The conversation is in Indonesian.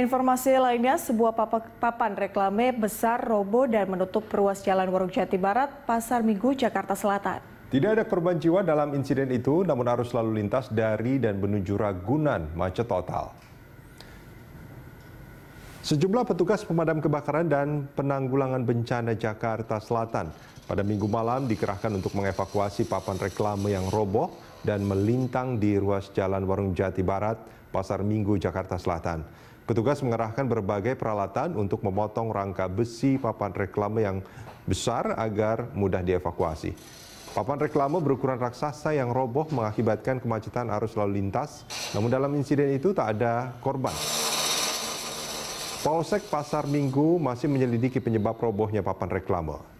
informasi lainnya, sebuah papan reklame besar robo dan menutup ruas Jalan Warung Jati Barat, Pasar Minggu, Jakarta Selatan. Tidak ada korban jiwa dalam insiden itu, namun arus lalu lintas dari dan menuju Ragunan macet total. Sejumlah petugas pemadam kebakaran dan penanggulangan bencana Jakarta Selatan pada minggu malam dikerahkan untuk mengevakuasi papan reklame yang roboh dan melintang di ruas Jalan Warung Jati Barat, Pasar Minggu, Jakarta Selatan. Petugas mengerahkan berbagai peralatan untuk memotong rangka besi papan reklame yang besar agar mudah dievakuasi. Papan reklame berukuran raksasa yang roboh mengakibatkan kemacetan arus lalu lintas. Namun dalam insiden itu tak ada korban. Polsek Pasar Minggu masih menyelidiki penyebab robohnya papan reklame.